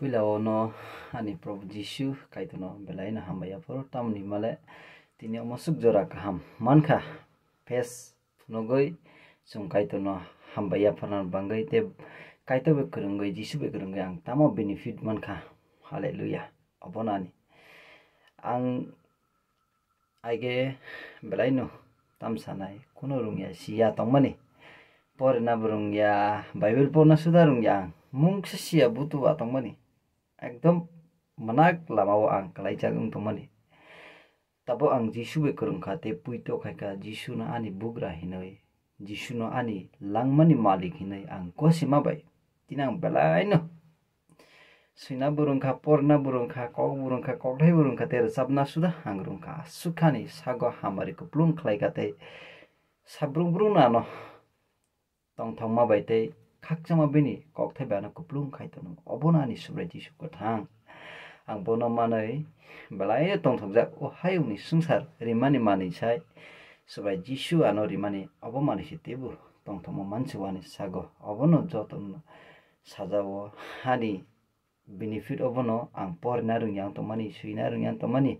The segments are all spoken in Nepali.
puila ono ani prabhu jishu kaitono belai na hamba yapor tam ni male tini omasuk jora kaham manka pes nogoi sung kaitono hamba yapanan bangai te kaito be kurungai jishu be kurungai ang tamo benefit manka haleluya nani ang aige belai no tam sanai kuno rungya siya mani por na burungya bible ya mung sesia siya butu mani एकदम manak lamao ang kalaijak wngtong mani tabo ang jisu bai kwrwngkha tei puito khaikha jisu no ani bugra hinoi jisu no ani langmani malik hinoi ang kosima bai tini ang belaino suina burungkha porna burungkha kok burungkha koklai burungkha tei sabna suda ang rungkha asukhani sago hamari kuplung khlaikha tei sabrung brung no tongthongma bai tei खाखजोंमा पनि कक्थे बेना खाइतन खाइतनु नानी सुब्रे जिसुको थां आं बन मानै बेलाय तंथबजा अहाय उनि संसार रिमानि मानै छाय सुब्रे जिसु आनो रिमानि अब मानिसि तेबु तंथम मानसि वानि सागो अबनो जतन साजाव हानि बेनिफिट अबनो आं पढना त तमानि सुइना त तमानि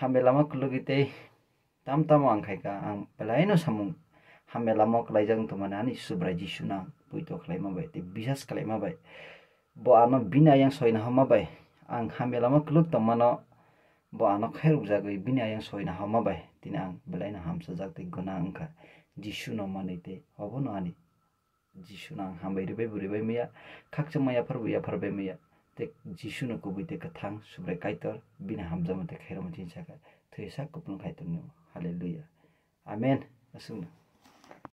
हामेलामा कुलुगिते ताम ताम आं खाइका आं बेलायनो सामुङ हामी बेला म कलाइज त म नानी इसु ब्राई जिसु नाम पुइत खलाइ म भाइ त्यो विश्वास खलाइ म भाइ ब आमा बिना यहाँ सोइन हम भाइ आङ हामी बेला म क्लुप त म न ब आमा खै उब्जा गई बिना यहाँ सोइन हम भाइ तिन आङ बेला हाम्रो जग त गना जिसु न म नै त न अनि जिसु न आङ हामी रुबै बुरुबै मिया खाक्छ म यहाँ फरबु यहाँ फरबै मिया त जिसु न कुबुइ त कथाङ सुब्राई बिना हाम्रो जमा खेर खेरो म जिन्छ का कुप्नु खाइ त म हालेलुया आमेन असुङ